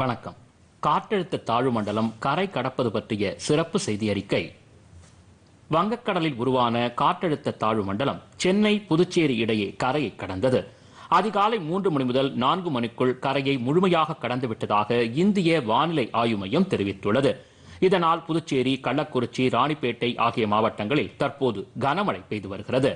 வணக்கம் காற்றழுத்த தாழ்வு மண்டலம் கரை கடப்பது பற்றிய சிறப்பு செய்தி அறிக்கை வங்கக்கடலில் உருவான காற்றழுத்த தாழ்வு மண்டலம் சென்னை புதுச்சேரி இடையே கரையை கடந்தது அதிகாலை மூன்று மணி முதல் நான்கு மணிக்குள் கரையை முழுமையாக கடந்துவிட்டதாக இந்திய வானிலை ஆய்வு மையம் தெரிவித்துள்ளது இதனால் புதுச்சேரி கள்ளக்குறிச்சி ராணிப்பேட்டை ஆகிய மாவட்டங்களில் தற்போது கனமழை பெய்து வருகிறது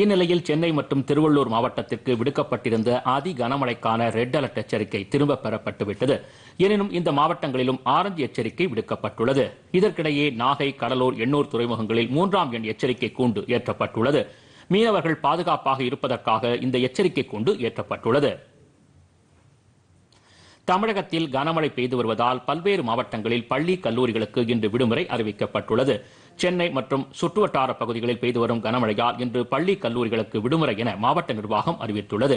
இந்நிலையில் சென்னை மற்றும் திருவள்ளூர் மாவட்டத்திற்கு விடுக்கப்பட்டிருந்த அதி கனமழைக்கான ரெட் அலர்ட் எச்சரிக்கை திரும்பப் பெறப்பட்டுவிட்டது எனினும் இந்த மாவட்டங்களிலும் ஆரஞ்சு எச்சரிக்கை விடுக்கப்பட்டுள்ளது இதற்கிடையே நாகை கடலூர் எண்ணூர் துறைமுகங்களில் மூன்றாம் எண் எச்சரிக்கை கூண்டு ஏற்றப்பட்டுள்ளது மீனவர்கள் பாதுகாப்பாக இருப்பதற்காக இந்த எச்சரிக்கை கூண்டு ஏற்றப்பட்டுள்ளது தமிழகத்தில் கனமழை பெய்து வருவதால் பல்வேறு மாவட்டங்களில் பள்ளி கல்லூரிகளுக்கு இன்று விடுமுறை அறிவிக்கப்பட்டுள்ளது சென்னை மற்றும் சுற்றுவட்டார பகுதிகளில் பெய்து வரும் கனமழையால் இன்று பள்ளி கல்லூரிகளுக்கு விடுமுறை என மாவட்ட நிர்வாகம் அறிவித்துள்ளது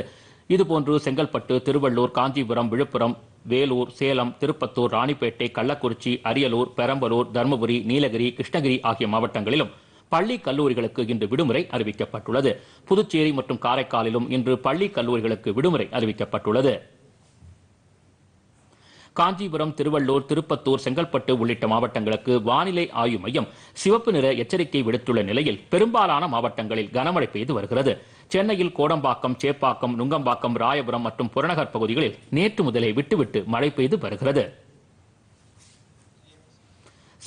இதுபோன்று செங்கல்பட்டு திருவள்ளூர் காஞ்சிபுரம் விழுப்புரம் வேலூர் சேலம் திருப்பத்தூர் ராணிப்பேட்டை கள்ளக்குறிச்சி அரியலூர் பெரம்பலூர் தருமபுரி நீலகிரி கிருஷ்ணகிரி ஆகிய மாவட்டங்களிலும் பள்ளி கல்லூரிகளுக்கு இன்று விடுமுறை அறிவிக்கப்பட்டுள்ளது புதுச்சேரி மற்றும் காரைக்காலிலும் இன்று பள்ளி கல்லூரிகளுக்கு விடுமுறை அறிவிக்கப்பட்டுள்ளது காஞ்சிபுரம் திருவள்ளூர் திருப்பத்தூர் செங்கல்பட்டு உள்ளிட்ட மாவட்டங்களுக்கு வானிலை ஆய்வு மையம் சிவப்பு நிற எச்சரிக்கை விடுத்துள்ள நிலையில் பெரும்பாலான மாவட்டங்களில் கனமழை பெய்து வருகிறது சென்னையில் கோடம்பாக்கம் சேப்பாக்கம் நுங்கம்பாக்கம் ராயபுரம் மற்றும் புறநகர் பகுதிகளில் நேற்று முதலே விட்டுவிட்டு மழை பெய்து வருகிறது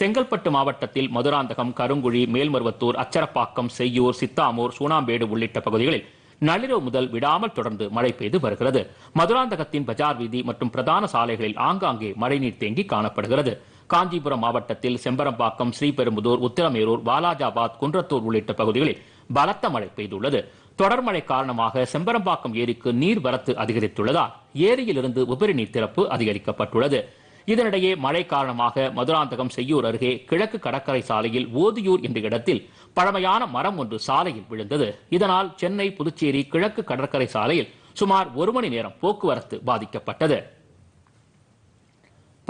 செங்கல்பட்டு மாவட்டத்தில் மதுராந்தகம் கருங்குழி மேல்மருவத்தூர் அச்சரப்பாக்கம் செய்யூர் சித்தாமூர் சூனாம்பேடு உள்ளிட்ட பகுதிகளில் நள்ளிரவு முதல் விடாமல் தொடர்ந்து மழை பெய்து வருகிறது மதுராந்தகத்தின் பஜார் வீதி மற்றும் பிரதான சாலைகளில் ஆங்காங்கே மழைநீர் தேங்கி காணப்படுகிறது காஞ்சிபுரம் மாவட்டத்தில் செம்பரம்பாக்கம் ஸ்ரீபெரும்புதூர் உத்திரமேரூர் வாலாஜாபாத் குன்றத்தூர் உள்ளிட்ட பகுதிகளில் பலத்த மழை பெய்துள்ளது தொடர் மழை காரணமாக செம்பரம்பாக்கம் ஏரிக்கு நீர் அதிகரித்துள்ளதால் ஏரியிலிருந்து உபரி நீர் திறப்பு அதிகரிக்கப்பட்டுள்ளது இதனிடையே மழை காரணமாக மதுராந்தகம் செய்யூர் அருகே கிழக்கு கடற்கரை சாலையில் ஓதியூர் என்ற இடத்தில் பழமையான மரம் ஒன்று சாலையில் விழுந்தது இதனால் சென்னை புதுச்சேரி கிழக்கு கடற்கரை சாலையில் சுமார் ஒரு மணி நேரம் போக்குவரத்து பாதிக்கப்பட்டது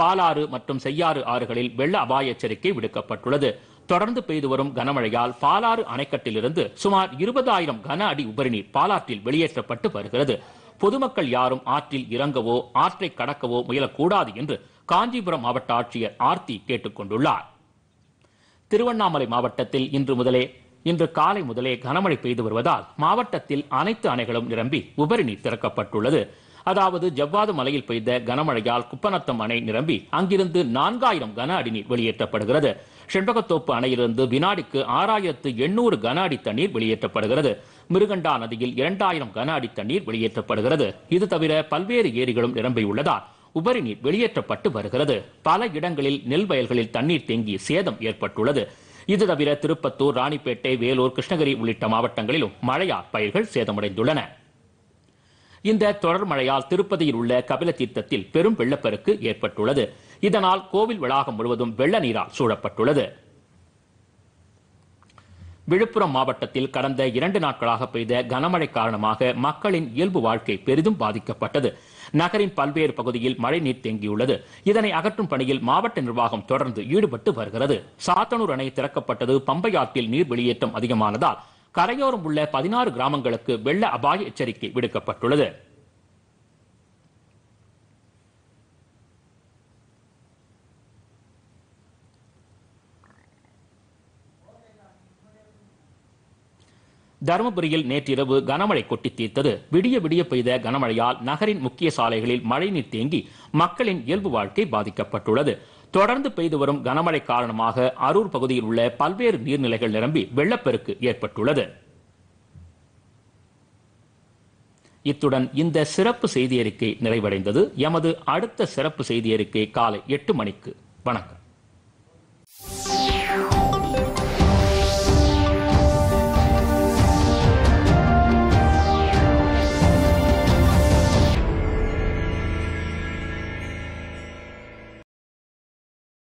பாலாறு மற்றும் செய்யாறு ஆறுகளில் வெள்ள அபாய எச்சரிக்கை விடுக்கப்பட்டுள்ளது தொடர்ந்து பெய்து வரும் கனமழையால் பாலாறு அணைக்கட்டிலிருந்து சுமார் இருபதாயிரம் கன அடி உபரிநீர் பாலாற்றில் வெளியேற்றப்பட்டு வருகிறது பொதுமக்கள் யாரும் ஆற்றில் இறங்கவோ ஆற்றை கடக்கவோ முயலக்கூடாது என்று காஞ்சிபுரம் மாவட்ட ஆட்சியர் ஆர்த்தி கேட்டுக் கொண்டுள்ளார் திருவண்ணாமலை மாவட்டத்தில் இன்று முதலே இன்று காலை முதலே கனமழை பெய்து வருவதால் மாவட்டத்தில் அனைத்து அணைகளும் நிரம்பி உபரி நீர் திறக்கப்பட்டுள்ளது அதாவது ஜவ்வாது மலையில் பெய்த கனமழையால் குப்பநத்தம் அணை நிரம்பி அங்கிருந்து நான்காயிரம் கன அடி நீர் வெளியேற்றப்படுகிறது செண்பகத்தோப்பு அணையிலிருந்து வினாடிக்கு ஆறாயிரத்து எண்ணூறு கன அடி தண்ணீர் வெளியேற்றப்படுகிறது மிருகண்டா நதியில் இரண்டாயிரம் கன அடி தண்ணீர் வெளியேற்றப்படுகிறது இது தவிர பல்வேறு ஏரிகளும் நிரம்பியுள்ளதால் உபரி நீர் வெளியேற்றப்பட்டு வருகிறது பல இடங்களில் நெல் வயல்களில் தண்ணீர் தேங்கி சேதம் ஏற்பட்டுள்ளது இது தவிர திருப்பத்தூர் ராணிப்பேட்டை வேலூர் கிருஷ்ணகிரி உள்ளிட்ட மாவட்டங்களிலும் மழையால் பயிர்கள் சேதமடைந்துள்ளன இந்த தொடர் மழையால் திருப்பதியில் உள்ள கபில தீர்த்தத்தில் பெரும் வெள்ளப்பெருக்கு ஏற்பட்டுள்ளது இதனால் கோவில் வளாகம் முழுவதும் வெள்ள நீரால் சூழப்பட்டுள்ளது விழுப்புரம் மாவட்டத்தில் கடந்த இரண்டு நாட்களாக பெய்த கனமழை காரணமாக மக்களின் இயல்பு வாழ்க்கை பெரிதும் பாதிக்கப்பட்டது நகரின் பல்வேறு பகுதியில் மழைநீர் தேங்கியுள்ளது இதனை அகற்றும் பணியில் மாவட்ட நிர்வாகம் தொடர்ந்து ஈடுபட்டு வருகிறது சாத்தனூர் அணை திறக்கப்பட்டது பம்பை ஆற்றில் நீர் வெளியேற்றம் அதிகமானதால் கரையோரம் உள்ள பதினாறு கிராமங்களுக்கு வெள்ள அபாய எச்சரிக்கை விடுக்கப்பட்டுள்ளது தருமபுரியில் நேற்றிரவு கனமழை கொட்டி தீர்த்தது விடிய விடிய பெய்த கனமழையால் நகரின் முக்கிய சாலைகளில் மழைநீர் தேங்கி மக்களின் இயல்பு வாழ்க்கை பாதிக்கப்பட்டுள்ளது தொடர்ந்து பெய்து வரும் கனமழை காரணமாக அரூர் பகுதியில் உள்ள பல்வேறு நீர்நிலைகள் நிரம்பி வெள்ளப்பெருக்கு ஏற்பட்டுள்ளது இத்துடன் இந்த சிறப்பு செய்தி அறிக்கை நிறைவடைந்தது எமது அடுத்த சிறப்பு செய்தி அறிக்கை காலை எட்டு மணிக்கு வணக்கம்